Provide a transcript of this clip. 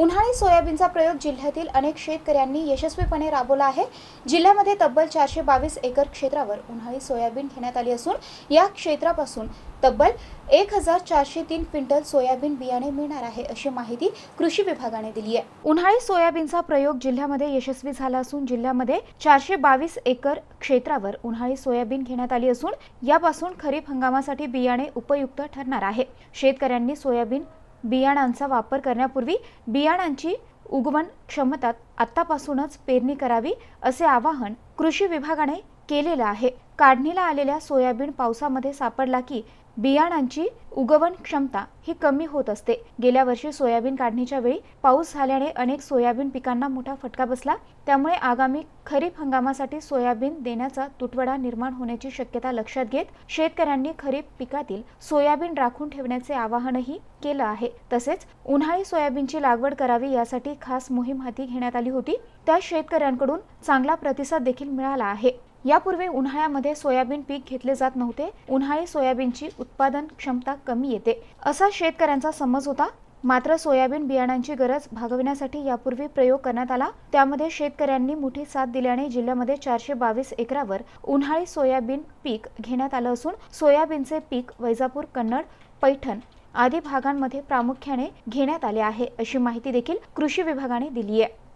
उन्हाळी सोयाबीनचा प्रयोग जिल्ह्यातील अनेक शेतकऱ्यांनी यशस्वीपणे राबवला आहे जिल्ह्यामध्ये तब्बल चारशे बावीस एकर क्षेत्रावर उन्हाळी सोयाबीन घेण्यात आली असून या क्षेत्रापासून तब्बल एक हजार चारशे तीन क्विंटल सोयाबीन बियाणे मिळणार आहे अशी माहिती कृषी विभागाने दिली आहे उन्हाळी सोयाबीनचा प्रयोग जिल्ह्यामध्ये यशस्वी झाला असून जिल्ह्यामध्ये चारशे बावीस एकर क्षेत्रावर उन्हाळी सोयाबीन घेण्यात आली असून यापासून खरीप हंगामासाठी बियाणे उपयुक्त ठरणार आहे शेतकऱ्यांनी सोयाबीन बियाणांचा वापर करण्यापूर्वी बियाणांची उगवण क्षमता आत्तापासूनच पेरणी करावी असे आवाहन कृषी विभागाने केलेला आहे काढणीला आलेल्या सोयाबीन पावसामध्ये सापडला की बियाणांची उगवण क्षमता ही कमी होत असते गेल्या वर्षी सोयाबीन काढणीच्या वेळी पाऊस झाल्याने अनेक सोयाबीन पिकांना मोठा फटका बसला त्यामुळे आगामी खरीप हंगामासाठी सोयाबीन देण्याचा तुटवडा निर्माण होण्याची शक्यता लक्षात घेत शेतकऱ्यांनी खरीप पिकातील सोयाबीन राखून ठेवण्याचे आवाहनही केलं आहे तसेच उन्हाळी सोयाबीनची लागवड करावी यासाठी खास मोहीम हाती घेण्यात आली होती त्या शेतकऱ्यांकडून चांगला प्रतिसाद देखील मिळाला आहे यापूर्वी उन्हाळ्यामध्ये सोयाबीन पीक घेतले जात नव्हते उन्हाळी सोयाबीनची उत्पादन क्षमता कमी येते असा शेतकऱ्यांचा समज होता मात्र सोयाबीन बियाणांची गरज भागविण्यासाठी यापूर्वी प्रयोग करण्यात आला त्यामध्ये शेतकऱ्यांनी मोठी साथ दिल्याने जिल्ह्यामध्ये चारशे बावीस एकरावर उन्हाळी सोयाबीन पीक घेण्यात आलं असून सोयाबीनचे पीक वैजापूर कन्नड पैठण आदी भागांमध्ये प्रामुख्याने घेण्यात आले आहे अशी माहिती देखील कृषी विभागाने दिली आहे